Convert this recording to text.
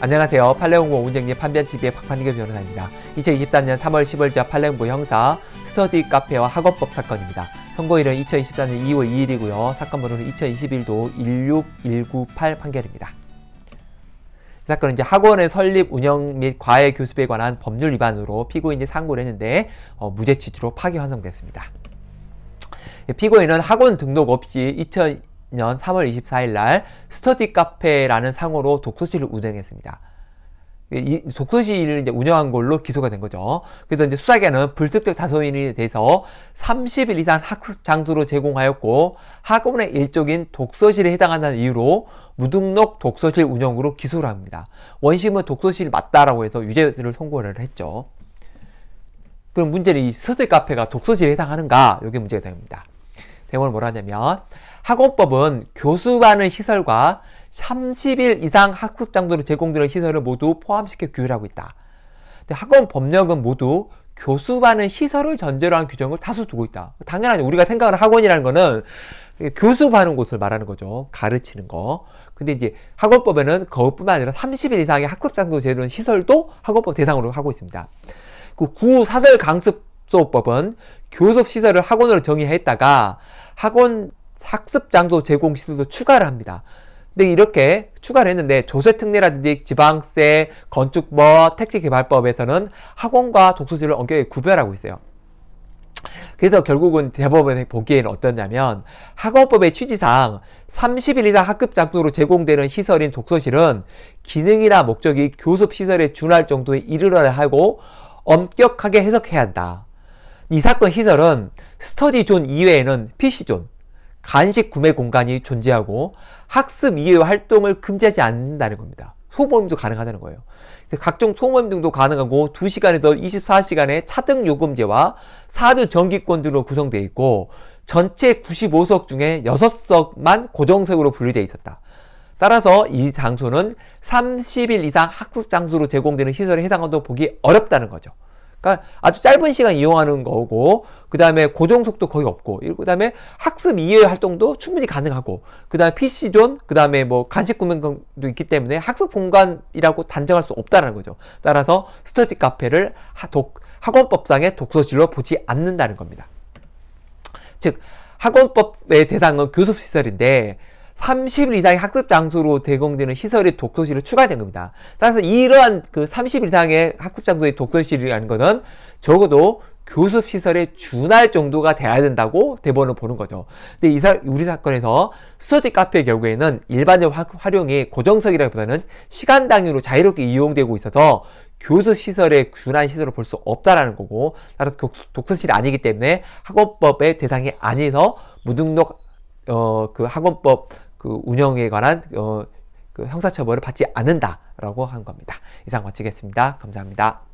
안녕하세요. 팔레옹고 운영님 판변TV의 박판기 변호사입니다. 2023년 3월 10일자 팔레옹고 형사 스터디 카페와 학업법 사건입니다. 선고일은 2023년 2월 2일이고요. 사건 번호는 2021도 16198 판결입니다. 이 사건은 이제 학원의 설립, 운영 및 과외 교습에 관한 법률 위반으로 피고인이 상고를 했는데 어, 무죄 취지로 파기 환송됐습니다. 피고인은 학원 등록 없이 2000 2020년 3월 24일 날 스터디 카페라는 상호로 독서실을 운영했습니다. 이 독서실을 이제 운영한 걸로 기소가 된 거죠. 그래서 이제 수사계는 불특정 다소인에 대서 30일 이상 학습 장소로 제공하였고 학원의 일족인 독서실에 해당한다는 이유로 무등록 독서실 운영으로 기소를 합니다. 원심은 독서실 맞다라고 해서 유죄를 선고를 했죠. 그럼 문제는 이 스터디 카페가 독서실에 해당하는가? 이게 문제가 됩니다. 내용을 뭐라 하냐면 학원법은 교수반의 시설과 30일 이상 학습장소로 제공되는 시설을 모두 포함시켜 규율하고 있다. 학원 법령은 모두 교수반의 시설을 전제로 한 규정을 다수 두고 있다. 당연하죠. 우리가 생각하는 학원이라는 거는 교수반은 곳을 말하는 거죠. 가르치는 거. 근데 이제 학원법에는 그것뿐만 아니라 30일 이상의 학습장소 제도는 시설도 학원법 대상으로 하고 있습니다. 그 구사설 강습 수업법은 교섭 시설을 학원으로 정의했다가 학원 학습 장소 제공 시설도 추가를 합니다. 근데 이렇게 추가를 했는데 조세 특례라든지 지방세, 건축법, 택지 개발법에서는 학원과 독서실을 엄격히 구별하고 있어요. 그래서 결국은 대법원에 보기에는 어떠냐면 학원법의 취지상 30일 이상 학급 장소로 제공되는 시설인 독서실은 기능이나 목적이 교습 시설에 준할 정도에 이르러야 하고 엄격하게 해석해야 한다. 이 사건 시설은 스터디존 이외에는 PC존, 간식 구매 공간이 존재하고 학습 이외 활동을 금지하지 않는다는 겁니다. 소모임도 가능하다는 거예요. 각종 소모임 등도 가능하고 2시간에서 24시간의 차등 요금제와 사드 전기권 등으로 구성되어 있고 전체 95석 중에 6석만 고정석으로 분류되어 있었다. 따라서 이 장소는 30일 이상 학습 장소로 제공되는 시설에 해당한다고 보기 어렵다는 거죠. 그러니까 아주 짧은 시간 이용하는 거고 그 다음에 고정속도 거의 없고 그 다음에 학습 이외의 활동도 충분히 가능하고 그 다음에 PC존 그 다음에 뭐 간식 구매도 권 있기 때문에 학습 공간이라고 단정할 수 없다는 거죠 따라서 스터디 카페를 독, 학원법상의 독서실로 보지 않는다는 겁니다 즉 학원법의 대상은 교습시설인데 30일 이상의 학습 장소로 제공되는 시설이 독서실로 추가된 겁니다. 따라서 이러한 그 30일 이상의 학습 장소의 독서실이라는 것은 적어도 교습 시설에 준할 정도가 돼야 된다고 대본을 보는 거죠. 근데 사, 우리 사건에서 스터디 카페의 경우에는 일반적 활용이 고정석이라기보다는 시간 단위로 자유롭게 이용되고 있어서 교습 시설에 준한 시설을 볼 수 없다라는 거고 따라서 독서실이 아니기 때문에 학업법의 대상이 아니서 무등록 어, 그 학원법 그 운영에 관한 어, 그 형사처벌을 받지 않는다라고 한 겁니다. 이상 마치겠습니다. 감사합니다.